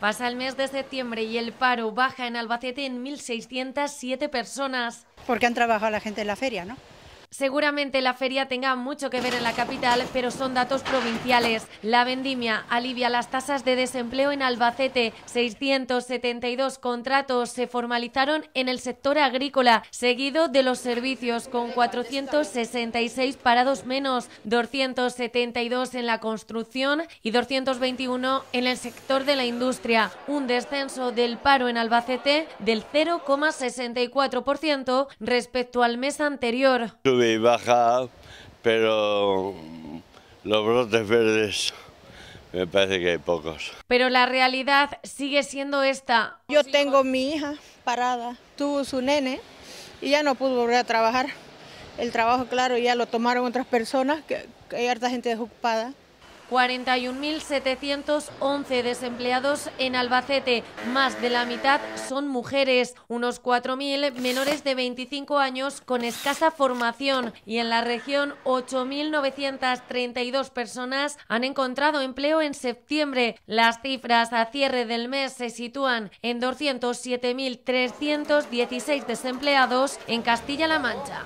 Pasa el mes de septiembre y el paro baja en Albacete en 1.607 personas. Porque han trabajado la gente en la feria, ¿no? Seguramente la feria tenga mucho que ver en la capital, pero son datos provinciales. La vendimia alivia las tasas de desempleo en Albacete. 672 contratos se formalizaron en el sector agrícola, seguido de los servicios, con 466 parados menos, 272 en la construcción y 221 en el sector de la industria. Un descenso del paro en Albacete del 0,64% respecto al mes anterior y baja, pero los brotes verdes me parece que hay pocos. Pero la realidad sigue siendo esta. Yo tengo mi hija parada, tuvo su nene y ya no pudo volver a trabajar. El trabajo, claro, ya lo tomaron otras personas, que hay harta gente desocupada. 41.711 desempleados en Albacete, más de la mitad son mujeres, unos 4.000 menores de 25 años con escasa formación y en la región 8.932 personas han encontrado empleo en septiembre. Las cifras a cierre del mes se sitúan en 207.316 desempleados en Castilla-La Mancha.